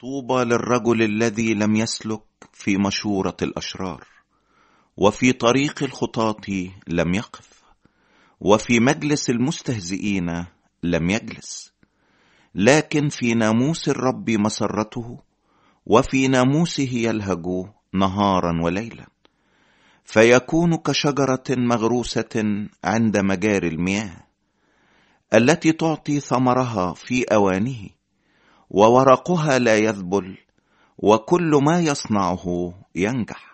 طوبى للرجل الذي لم يسلك في مشورة الأشرار وفي طريق الخطاة لم يقف وفي مجلس المستهزئين لم يجلس لكن في ناموس الرب مسرته وفي ناموسه يلهج نهارا وليلا فيكون كشجرة مغروسة عند مجاري المياه التي تعطي ثمرها في أوانه وورقها لا يذبل وكل ما يصنعه ينجح